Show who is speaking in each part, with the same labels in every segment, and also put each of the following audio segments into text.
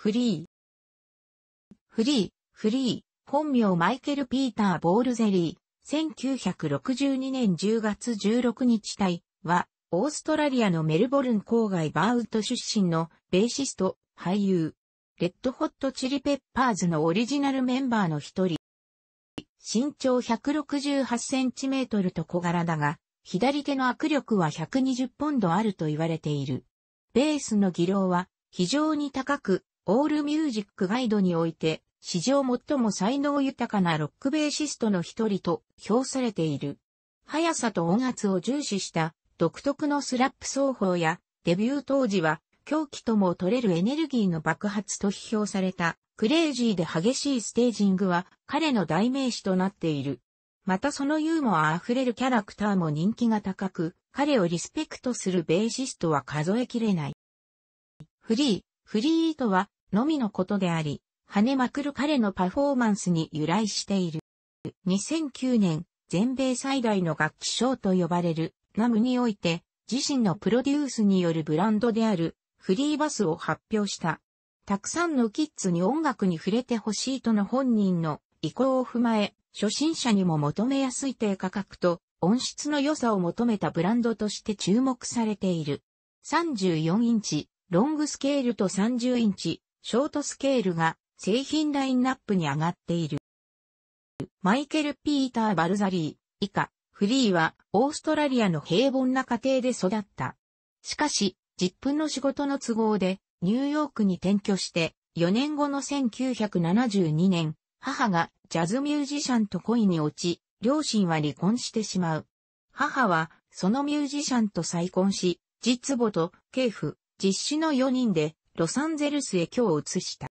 Speaker 1: フリー。フリー、フリー、本名マイケル・ピーター・ボールゼリー、1962年10月16日隊は、オーストラリアのメルボルン郊外バーウッド出身のベーシスト、俳優、レッドホットチリペッパーズのオリジナルメンバーの一人。身長168センチメートルと小柄だが、左手の握力は120ポンドあると言われている。ベースの技量は非常に高く、オールミュージックガイドにおいて、史上最も才能豊かなロックベーシストの一人と評されている。速さと音圧を重視した独特のスラップ奏法やデビュー当時は狂気とも取れるエネルギーの爆発と批評されたクレイジーで激しいステージングは彼の代名詞となっている。またそのユーモア溢れるキャラクターも人気が高く、彼をリスペクトするベーシストは数えきれない。フリー、フリーとはのみのことであり、跳ねまくる彼のパフォーマンスに由来している。2009年、全米最大の楽器賞と呼ばれるナムにおいて、自身のプロデュースによるブランドであるフリーバスを発表した。たくさんのキッズに音楽に触れてほしいとの本人の意向を踏まえ、初心者にも求めやすい低価格と音質の良さを求めたブランドとして注目されている。34インチ、ロングスケールと30インチ、ショートスケールが製品ラインナップに上がっている。マイケル・ピーター・バルザリー、以下、フリーはオーストラリアの平凡な家庭で育った。しかし、実分の仕事の都合でニューヨークに転居して4年後の1972年、母がジャズミュージシャンと恋に落ち、両親は離婚してしまう。母はそのミュージシャンと再婚し、実母と、系父、実子の4人でロサンゼルスへ今日移した。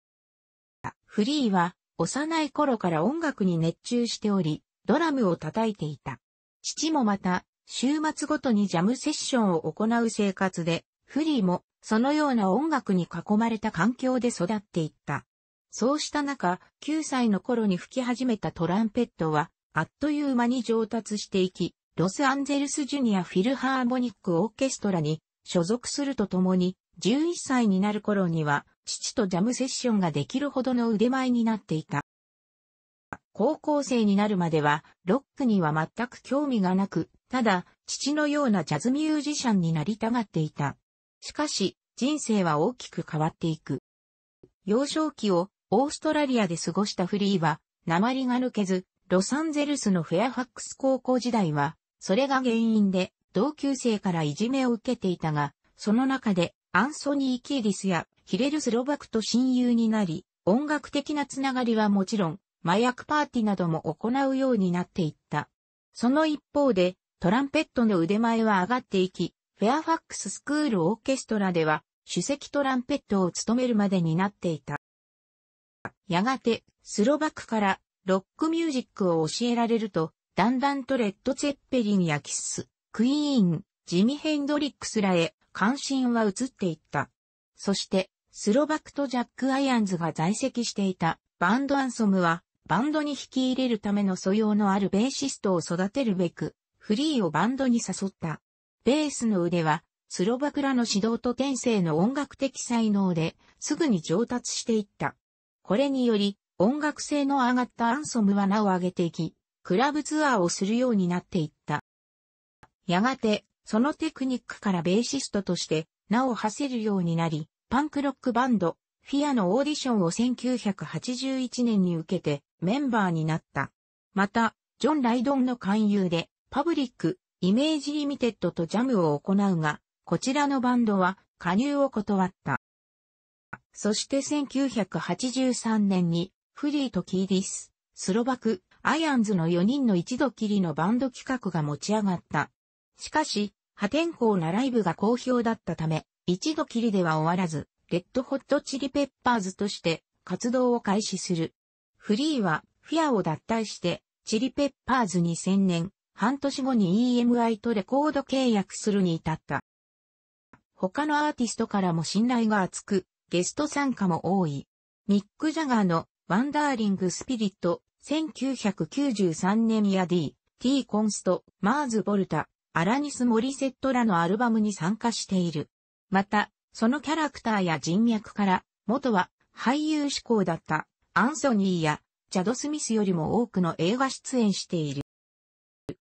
Speaker 1: フリーは幼い頃から音楽に熱中しており、ドラムを叩いていた。父もまた、週末ごとにジャムセッションを行う生活で、フリーもそのような音楽に囲まれた環境で育っていった。そうした中、9歳の頃に吹き始めたトランペットは、あっという間に上達していき、ロスアンゼルスジュニアフィルハーモニックオーケストラに所属するとともに、11歳になる頃には、父とジャムセッションができるほどの腕前になっていた。高校生になるまでは、ロックには全く興味がなく、ただ、父のようなジャズミュージシャンになりたがっていた。しかし、人生は大きく変わっていく。幼少期をオーストラリアで過ごしたフリーは、鉛が抜けず、ロサンゼルスのフェアファックス高校時代は、それが原因で、同級生からいじめを受けていたが、その中でアンソニー・キーリスやヒレル・スロバクと親友になり、音楽的なつながりはもちろん、麻薬パーティーなども行うようになっていった。その一方で、トランペットの腕前は上がっていき、フェアファックススクールオーケストラでは、首席トランペットを務めるまでになっていた。やがて、スロバクからロックミュージックを教えられると、だんだんとレッド・ツェッペリンやキッス、クイーン、ジミ・ヘンドリックスらへ関心は移っていった。そして、スロバクとジャック・アイアンズが在籍していたバンドアンソムは、バンドに引き入れるための素養のあるベーシストを育てるべく、フリーをバンドに誘った。ベースの腕は、スロバクらの指導と天性の音楽的才能で、すぐに上達していった。これにより、音楽性の上がったアンソムは名を上げていき、クラブツアーをするようになっていった。やがて、そのテクニックからベーシストとして名を馳せるようになり、パンクロックバンド、フィアのオーディションを1981年に受けてメンバーになった。また、ジョン・ライドンの勧誘で、パブリック、イメージリミテッドとジャムを行うが、こちらのバンドは加入を断った。そして1983年に、フリーとキーディス、スロバク、アイアンズの4人の一度きりのバンド企画が持ち上がった。しかし、破天荒なライブが好評だったため、一度きりでは終わらず、レッドホットチリペッパーズとして活動を開始する。フリーは、フィアを脱退して、チリペッパーズに専念、半年後に EMI とレコード契約するに至った。他のアーティストからも信頼が厚く、ゲスト参加も多い。ミック・ジャガーのワンダーリング・スピリット、1993年や D、T コンスト、マーズ・ボルタ、アラニス・モリセットらのアルバムに参加している。また、そのキャラクターや人脈から、元は俳優志向だったアンソニーやジャド・スミスよりも多くの映画出演している。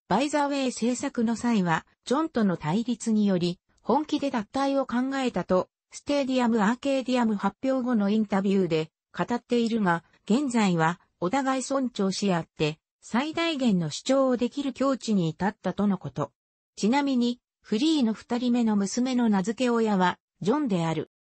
Speaker 1: バイザーウェイ制作の際は、ジョンとの対立により、本気で脱退を考えたと、ステーディアム・アーケーディアム発表後のインタビューで語っているが、現在はお互い尊重し合って、最大限の主張をできる境地に至ったとのこと。ちなみに、フリーの二人目の娘の名付け親は、ジョンである。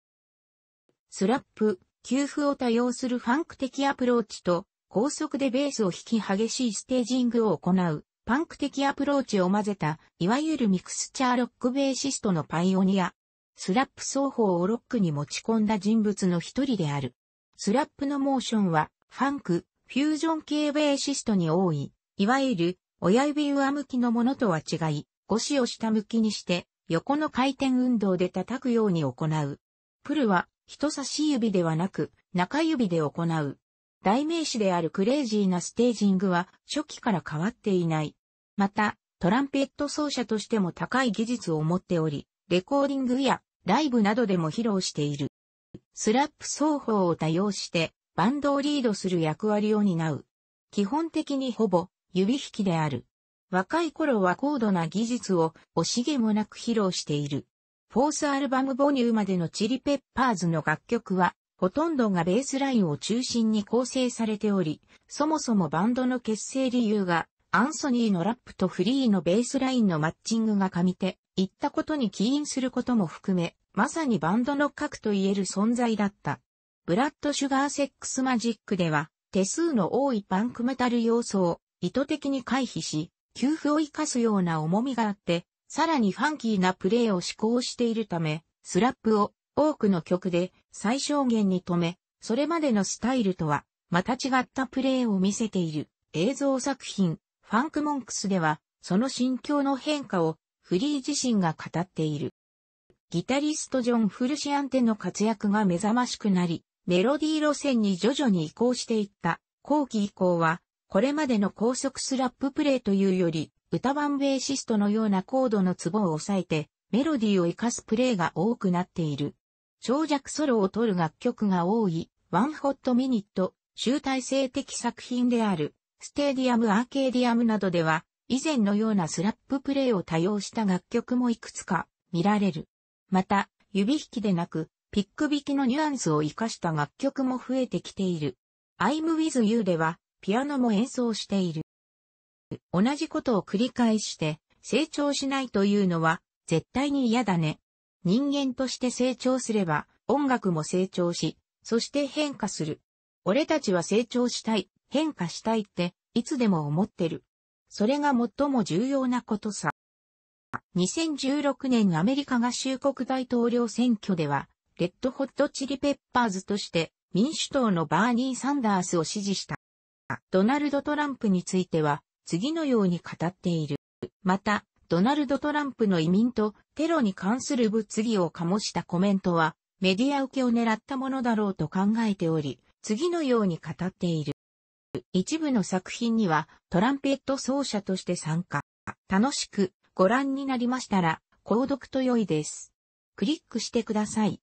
Speaker 1: スラップ、給付を多用するファンク的アプローチと、高速でベースを弾き激しいステージングを行う、パンク的アプローチを混ぜた、いわゆるミクスチャーロックベーシストのパイオニア。スラップ奏法をロックに持ち込んだ人物の一人である。スラップのモーションは、ファンク、フュージョン系ベーシストに多い、いわゆる親指上向きのものとは違い、腰を下向きにして、横の回転運動で叩くように行う。プルは、人差し指ではなく、中指で行う。代名詞であるクレイジーなステージングは、初期から変わっていない。また、トランペット奏者としても高い技術を持っており、レコーディングやライブなどでも披露している。スラップ奏法を多用して、バンドをリードする役割を担う。基本的にほぼ、指弾きである。若い頃は高度な技術を惜しげもなく披露している。フォースアルバム母乳までのチリペッパーズの楽曲は、ほとんどがベースラインを中心に構成されており、そもそもバンドの結成理由が、アンソニーのラップとフリーのベースラインのマッチングが噛みて、言ったことに起因することも含め、まさにバンドの核と言える存在だった。ブラッドシュガーセックスマジックでは、手数の多いパンクメタル要素を意図的に回避し、給付を活かすような重みがあって、さらにファンキーなプレーを志向しているため、スラップを多くの曲で最小限に止め、それまでのスタイルとはまた違ったプレーを見せている映像作品、ファンクモンクスでは、その心境の変化をフリー自身が語っている。ギタリストジョン・フルシアンテの活躍が目覚ましくなり、メロディー路線に徐々に移行していった後期以降は、これまでの高速スラッププレイというより、歌版ベーシストのようなコードのツボを抑えて、メロディーを活かすプレイが多くなっている。長尺ソロを取る楽曲が多い、ワンホットミニット、集大成的作品である、ステディアム・アーケーディアムなどでは、以前のようなスラッププレイを多用した楽曲もいくつか見られる。また、指弾きでなく、ピック弾きのニュアンスを活かした楽曲も増えてきている。I'm with you では、ピアノも演奏している。同じことを繰り返して、成長しないというのは、絶対に嫌だね。人間として成長すれば、音楽も成長し、そして変化する。俺たちは成長したい、変化したいって、いつでも思ってる。それが最も重要なことさ。2016年アメリカ合衆国大統領選挙では、レッドホットチリペッパーズとして民主党のバーニー・サンダースを支持した。ドナルド・トランプについては、次のように語っている。また、ドナルド・トランプの移民とテロに関する物議を醸したコメントは、メディア受けを狙ったものだろうと考えており、次のように語っている。一部の作品にはトランペット奏者として参加。楽しくご覧になりましたら、購読と良いです。クリックしてください。